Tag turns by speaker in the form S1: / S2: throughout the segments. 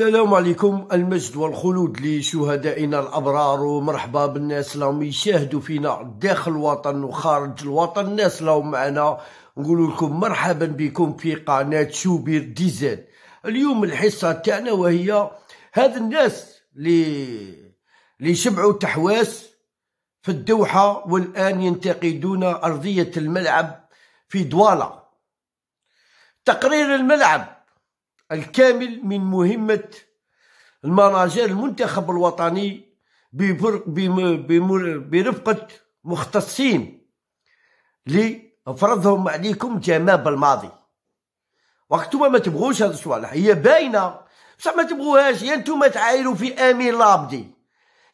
S1: السلام عليكم المجد والخلود لشهدائنا الابرار ومرحبا بالناس اللي راهم يشاهدوا فينا داخل الوطن وخارج الوطن الناس اللي راهم معنا نقول لكم مرحبا بكم في قناه شوبير ديزاد اليوم الحصه تاعنا وهي هاد الناس اللي اللي شبعوا تحواس في الدوحه والان ينتقدون ارضيه الملعب في دوالا تقرير الملعب الكامل من مهمة المناجر المنتخب الوطني برفقة مختصين لفرضهم عليكم جماب الماضي وقتما ما تبغوش هاد الصوالح هي باينه بصح ما تبغوهاش يا نتوما تعايروا في امين لابدي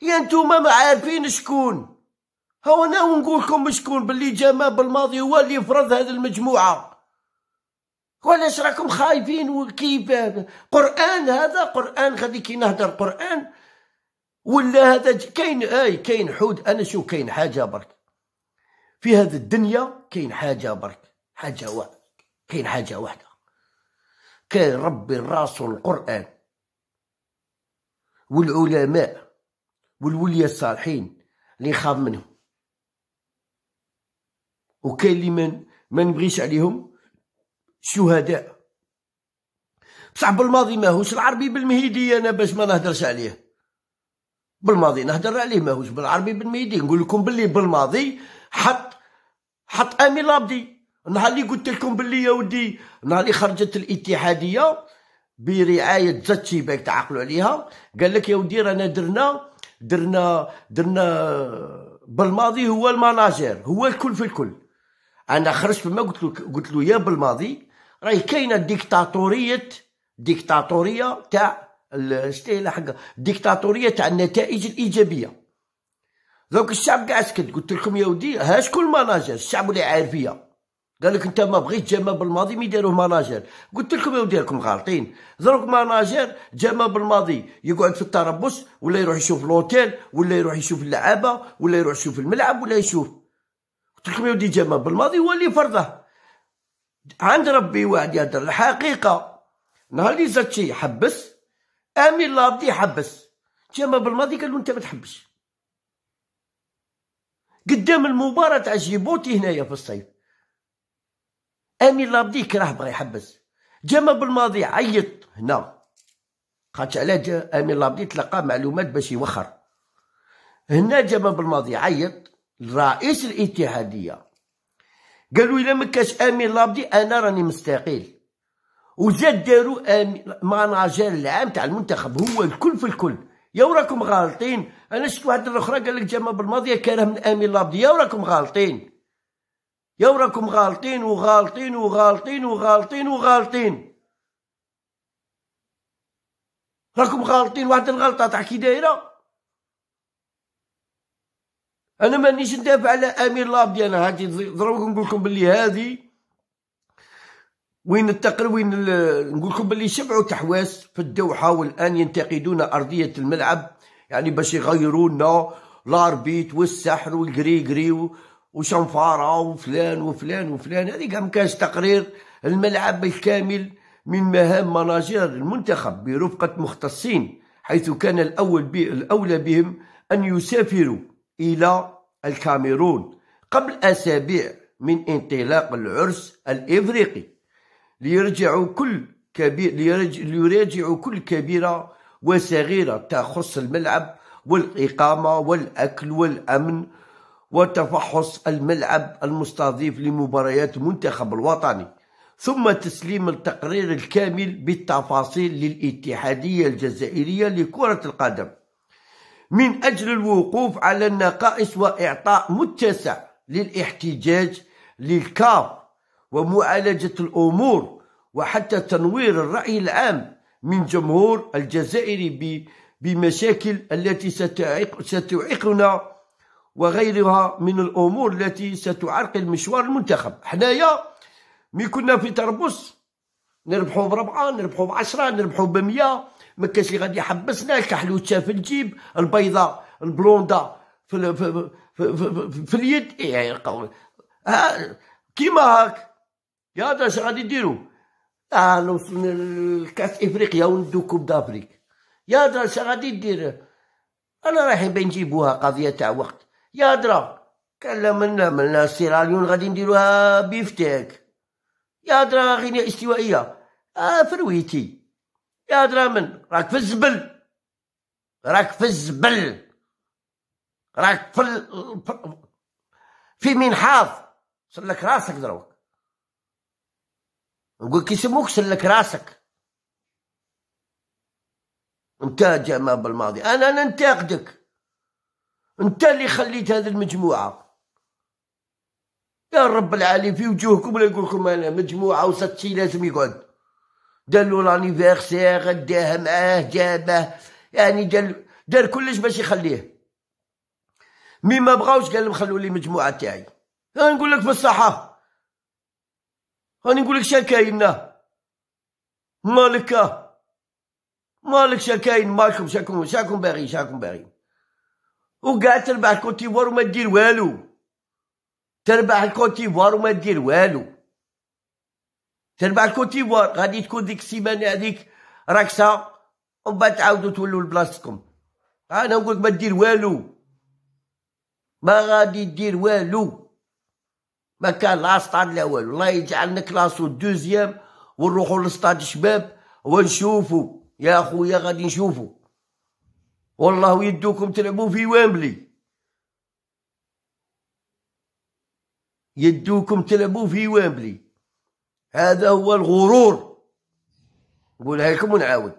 S1: يا نتوما ما عارفين شكون هو انا ونقول لكم شكون باللي جمال بالماضي هو اللي فرض هذه المجموعه وعلاش راكم خايفين وكيف قران هذا قران غادي كي نهضر قران ولا هذا كاين اي كاين حود انا شو كاين حاجه برك في هذا الدنيا كاين حاجه برك حاجه واحده كاين حاجه واحده كاين ربي راسو القران والعلماء والولية الصالحين اللي خاف منهم وكاين اللي ما نبغيش عليهم شهداء بصح بالماضي ماهوش العربي بالمهيدي انا باش ما نهدرش عليه بالماضي نهدر عليه ماهوش بالعربي بالمهيدي نقول لكم باللي بالماضي حط حط امي لابدي النهار اللي قلت لكم باللي يا ودي النهار اللي خرجت الاتحاديه برعايه زاتشي باك تعقلوا عليها قال لك يا ودي رانا درنا درنا درنا بالماضي هو المناجر هو الكل في الكل انا خرجت فما قلت له قلت له يا بالماضي راهي كاينه ديكتاتوريه ديكتاتوريه تاع الاستهلاك حق ديكتاتوريه تاع النتائج الايجابيه دونك الشعب كاع سكت قلت لكم يا ودي ها شكون المناجر الشعب عارف فيا قال لك انت ما بغيت جمال بالماضي ما يديروه مناجر قلت لكم يا ودي راكم غالطين دروك مناجر جمال بالماضي يقعد في التربص ولا يروح يشوف لوتيل ولا يروح يشوف اللعابه ولا يروح يشوف الملعب ولا يشوف قلت لكم يا ودي جمال بالماضي هو اللي فرضه عند ربي واحد يهدر الحقيقه نهار اللي زاد شي حبس امين لابدي حبس تيما بالماضي قال له انت ما تحبش قدام المباراه تاع جيبوتي هنايا في الصيف امين لابدي كره بغى يحبس جا بالماضي عيط هنا خاطش على جا امين لابدي تلقى معلومات باش يوخر هنا جا بالماضي عيط الرئيس الاتحاديه قالوا الا ما كاش امين لابدي انا راني مستقيل وزاد داروا ماناجير العام تاع المنتخب هو الكل في الكل يا وراكم غالطين انا شفت واحد الاخرى قال لك جمال بالماضيه كره من امين لابدي يا وراكم غالطين يا وراكم غالطين وغالطين وغالطين وغالطين وغالطين راكم غالطين واحد الغلطه تاع كي دايره انا مانيش ندافع على امير لاب ديالنا يعني هاكي ضروري نقول لكم باللي هادي وين التقر وين نقول لكم باللي شبعوا تحواس في الدوحه والان ينتقدون ارضيه الملعب يعني باش يغيروا لنا الاربيت والسحر والكريغري وشنفاره وفلان وفلان وفلان هذه كم كانش تقرير الملعب بالكامل من مهام مناجير المنتخب برفقه مختصين حيث كان الاول بي الاولى بهم ان يسافروا إلى الكاميرون قبل أسابيع من انطلاق العرس الإفريقي ليرجع كل كبير ليراجع كل كبيرة وصغيرة تخص الملعب والإقامة والأكل والأمن وتفحص الملعب المستضيف لمباريات المنتخب الوطني ثم تسليم التقرير الكامل بالتفاصيل للاتحادية الجزائرية لكرة القدم من أجل الوقوف على النقائص وإعطاء متسع للاحتجاج للكار ومعالجة الأمور وحتى تنوير الرأي العام من جمهور الجزائر بمشاكل التي ستعيقنا وغيرها من الأمور التي ستعرقل مشوار المنتخب حنايا مي كنا في تربص نربحوا بربعة نربحوا بعشرة نربحوا بمية ما كاش اللي غادي يحبسنا الكحلوته في الجيب البيضه البلونده في في في, في, اليد يعني كيما هاك يا هذا اش غادي ديروا اه نوصلنا لكاس افريقيا وندو كوب دافريك يا درا اش غادي دير انا رايحين بين نجيبوها قضيه تاع وقت يا درا منا من سيراليون غادي نديروها بيفتك يا درا غينيا استوائيه اه فرويتي يا من راك في الزبل راك في الزبل راك في ال... في منحاض سلك راسك دروك نقول كي يسموك سلك راسك انت جماعة بالماضي انا ننتقدك انت اللي خليت هذه المجموعه يا رب العالي في وجوهكم لا يقولكم انا مجموعه وستي لازم يقعد دارلو لانيفيرسير داه معاه جابه يعني دار دار كلش باش يخليه مي ما بغاوش قال لهم خلوا لي المجموعه تاعي انا نقول لك بالصحه راني نقول لك شكاينا مالك مالك شكاين مالكم شاكم شاكم باغي شاكم باغي وقاع تربح الكوتيفوار وما دير والو تربح الكوتيفوار وما دير والو تنبع الكوتيفوار الكوت ديفوار غادي تكون ديك السيمانه هذيك راكسه ومن بعد تعاودوا تولوا لبلاصتكم انا نقول لك ما دير والو ما غادي دير والو ما كان لا سطاد لا والو الله يجعل نكلاسو دوزيام ونروحوا لسطاد الشباب ونشوفوا يا خويا غادي نشوفوا والله يدوكم تلعبوا في ويمبلي يدوكم تلعبوا في ويمبلي هذا هو الغرور نقولها لكم ونعاود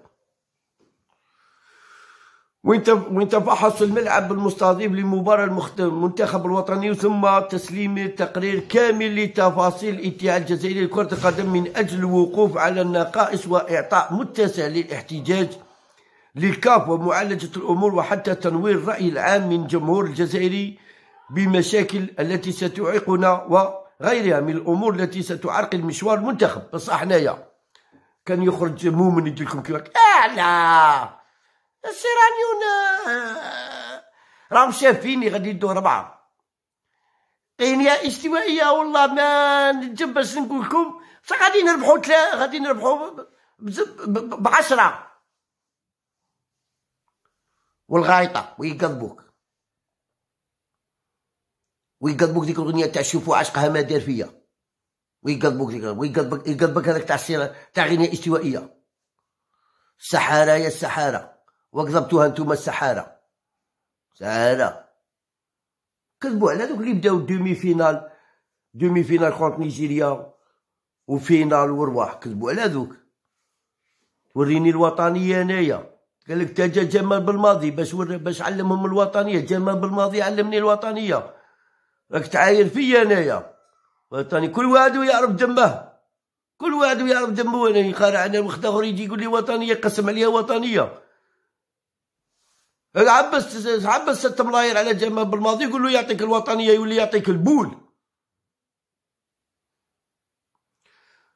S1: وين تفحص الملعب بالمستضيف لمباراة المنتخب الوطني ثم تسليم تقرير كامل لتفاصيل الاتحاد الجزائري لكرة القدم من أجل الوقوف على النقائص وإعطاء متسع للاحتجاج للكاف ومعالجة الأمور وحتى تنوير الرأي العام من جمهور الجزائري بمشاكل التي ستعيقنا و غيرها من الامور التي ستعرقل مشوار المنتخب بصح حنايا كان يخرج مؤمن يدير لكم كيما اه لا السيرانيون راهم شافيني غادي يدوا ربعه غينيا استوائيه والله ما نجم باش نقول لكم غادي نربحوا غادي نربحوا بعشره والغايطه ويقلبوك ويقلبوك ديك الاغنيه تاع شوفوا عشقها ما دار فيا ويقلبوك ديك ويقلبك يقلبك هذاك تاع السيره تاع غنيه استوائيه السحاره يا السحاره وكذبتوها انتوما السحاره سحاره كذبوا على دوك اللي بداو دومي فينال دومي فينال كونت نيجيريا وفينال ورواح كذبوا على دوك وريني الوطنيه انايا قالك تاجا جمال بالماضي باش ور... باش علمهم الوطنيه جمال بالماضي علمني الوطنيه راك تعاير فيا انايا وطني كل واحد يعرف ذنبه كل واحد يعرف ذنبه انا يخارع انا وخد اخر يجي يقول لي وطنيه قسم عليها وطنيه عبس عبس ست ملاير على جنب بالماضي يقول له يعطيك الوطنيه يولي يعطيك البول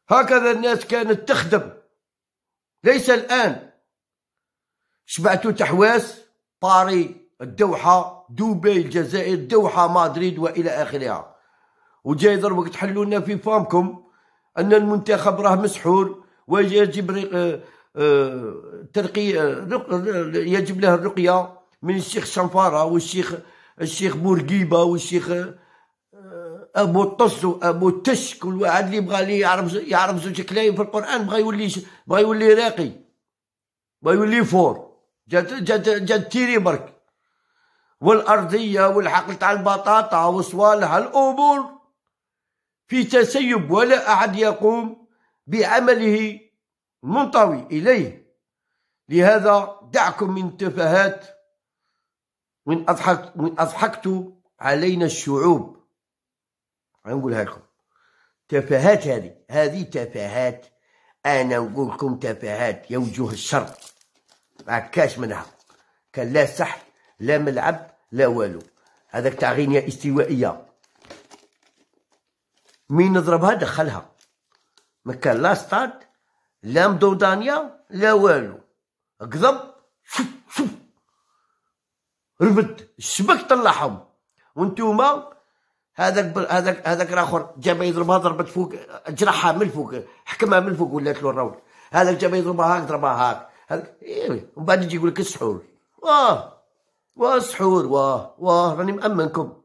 S1: هكذا الناس كانت تخدم ليس الان شبعتوا تحواس طاري الدوحه دبي الجزائر دوحة مدريد وإلى آخرها وجاي يضربك تحلوا لنا في فامكم أن المنتخب راه مسحور ويجب آه، آه، ترقية آه، يجب له الرقية من الشيخ شنفارة والشيخ الشيخ بورقيبة والشيخ ابو الطس وابو التش كل واحد اللي بغى لي يعرف يعرف زوج كلايم في القران بغى يولي بغى يولي راقي بغى يولي فور جات جات جات تيري برك والأرضية والحقل تاع البطاطا وصوالح الأمور في تسيب ولا أحد يقوم بعمله المنطوي إليه لهذا دعكم من تفاهات من أضحكت من أضحكت علينا الشعوب نقولها لكم تفاهات هذه هذه تفاهات أنا نقول لكم تفاهات يا وجوه الشر ما كاش منها كان لا سحر لا ملعب لا والو هذاك تاع غينيا استوائيه مين نضربها دخلها ما كان لا ستاد لا مدودانيا لا والو قضب شوف شوف ربد الشبك طلعهم وانتوما هذاك هذاك هذاك الاخر جابها يضربها ضربت فوق جرحها من الفوق حكمها من الفوق ولات له الراول هذاك جابها يضربها هاك ضربها هاك هذاك ايه ومن بعد يجي يقول لك السحور اه واسحور واه واه راني مأمنكم